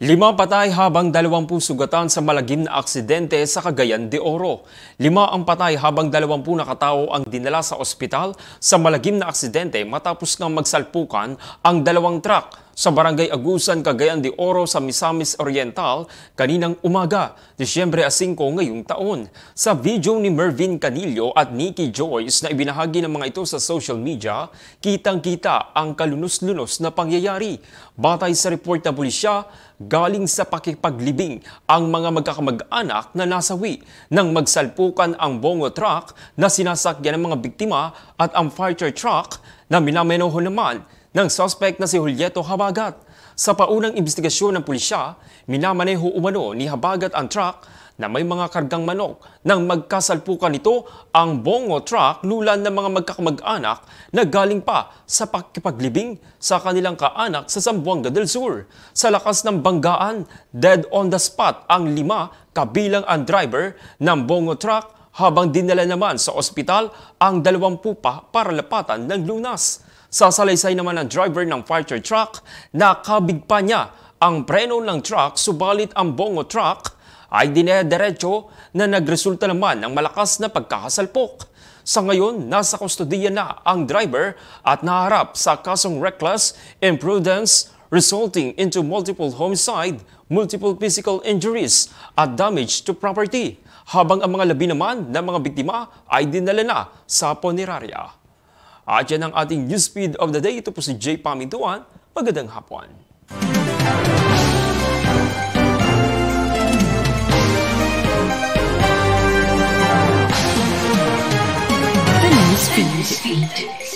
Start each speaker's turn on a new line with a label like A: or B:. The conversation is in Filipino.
A: Lima patay habang dalawampu sugatan sa malagim na aksidente sa Cagayan de Oro. Lima ang patay habang dalawampu na katao ang dinala sa ospital sa malagim na aksidente matapos ngang magsalpukan ang dalawang truck sa Barangay Agusan, Cagayan de Oro sa Misamis Oriental kaninang umaga, Disyembre 5 ngayong taon. Sa video ni Mervin Canillo at Nikki Joyce na ibinahagi ng mga ito sa social media, kitang-kita ang kalunos-lunos na pangyayari. Batay sa report ng pulisya, galing sa pakipaglibing ang mga magkakamag-anak na nasawi nang magsalpukan ang bongo truck na sinasakyan ng mga biktima at ang fire truck na minamenoho naman ng suspect na si Julieto Habagat. Sa paunang investigasyon ng pulisya, minamaneho umano ni Habagat ang truck na may mga kargang manok nang magkasalpukan nito ang bongo truck lulan ng mga magkakamag-anak na galing pa sa pakipaglibing sa kanilang kaanak sa Zamboanga del Sur. Sa lakas ng banggaan, dead on the spot ang lima kabilang ang driver ng bongo truck habang dinala naman sa ospital ang dalawang pupa para lapatan ng lunas. Sasalaysay naman ang driver ng fighter truck na kabigpa niya ang preno ng truck subalit ang bongo truck ay dinederecho na nagresulta naman ng malakas na pagkakasalpok. Sa ngayon, nasa kustodiya na ang driver at naharap sa kasong reckless imprudence resulting into multiple homicide, multiple physical injuries at damage to property habang ang mga labi naman ng mga biktima ay dinala na sa punerarya. At yan ang ating newsfeed of the day. Ito po si Jay Pamintuan. Magandang hapon. The newsfeed.